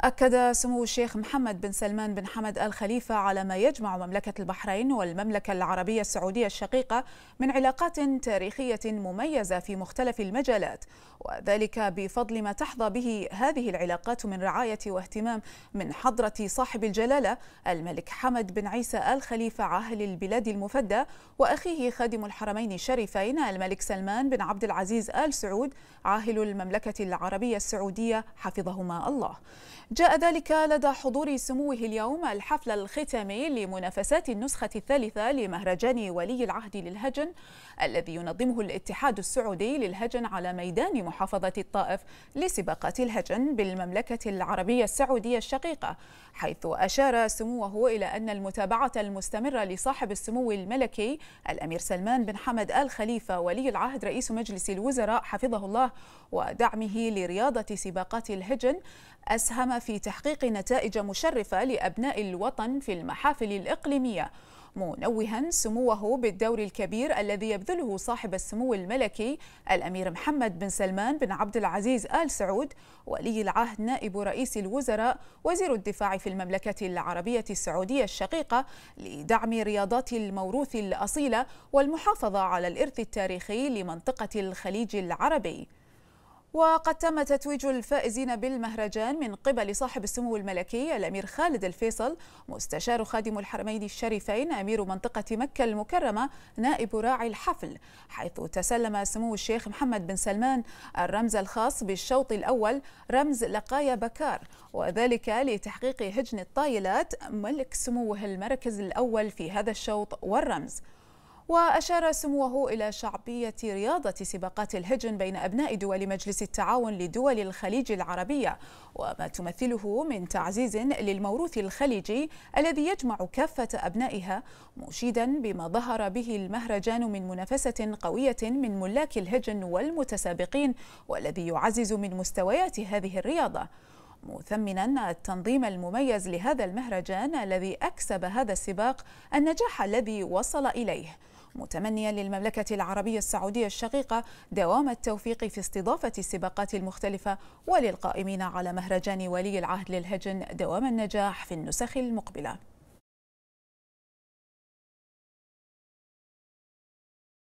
أكد سمو الشيخ محمد بن سلمان بن حمد آل خليفة على ما يجمع مملكة البحرين والمملكة العربية السعودية الشقيقة من علاقات تاريخية مميزة في مختلف المجالات وذلك بفضل ما تحظى به هذه العلاقات من رعاية واهتمام من حضرة صاحب الجلالة الملك حمد بن عيسى آل خليفة عاهل البلاد المفدى وأخيه خادم الحرمين الشريفين الملك سلمان بن عبد العزيز آل سعود عاهل المملكة العربية السعودية حفظهما الله جاء ذلك لدى حضور سموه اليوم الحفل الختامي لمنافسات النسخة الثالثة لمهرجان ولي العهد للهجن الذي ينظمه الاتحاد السعودي للهجن على ميدان محافظة الطائف لسباقات الهجن بالمملكة العربية السعودية الشقيقة حيث أشار سموه إلى أن المتابعة المستمرة لصاحب السمو الملكي الأمير سلمان بن حمد آل خليفة ولي العهد رئيس مجلس الوزراء حفظه الله ودعمه لرياضة سباقات الهجن أسهم في تحقيق نتائج مشرفة لأبناء الوطن في المحافل الإقليمية منوها سموه بالدور الكبير الذي يبذله صاحب السمو الملكي الأمير محمد بن سلمان بن عبد العزيز آل سعود ولي العهد نائب رئيس الوزراء وزير الدفاع في المملكة العربية السعودية الشقيقة لدعم رياضات الموروث الأصيلة والمحافظة على الإرث التاريخي لمنطقة الخليج العربي وقد تم تتويج الفائزين بالمهرجان من قبل صاحب السمو الملكي الأمير خالد الفيصل مستشار خادم الحرمين الشريفين أمير منطقة مكة المكرمة نائب راعي الحفل حيث تسلم سمو الشيخ محمد بن سلمان الرمز الخاص بالشوط الأول رمز لقايا بكار وذلك لتحقيق هجن الطايلات ملك سموه المركز الأول في هذا الشوط والرمز وأشار سموه إلى شعبية رياضة سباقات الهجن بين أبناء دول مجلس التعاون لدول الخليج العربية وما تمثله من تعزيز للموروث الخليجي الذي يجمع كافة أبنائها مشيدا بما ظهر به المهرجان من منافسة قوية من ملاك الهجن والمتسابقين والذي يعزز من مستويات هذه الرياضة مثمنا التنظيم المميز لهذا المهرجان الذي أكسب هذا السباق النجاح الذي وصل إليه متمنيا للمملكة العربية السعودية الشقيقة دوام التوفيق في استضافة السباقات المختلفة وللقائمين على مهرجان ولي العهد للهجن دوام النجاح في النسخ المقبله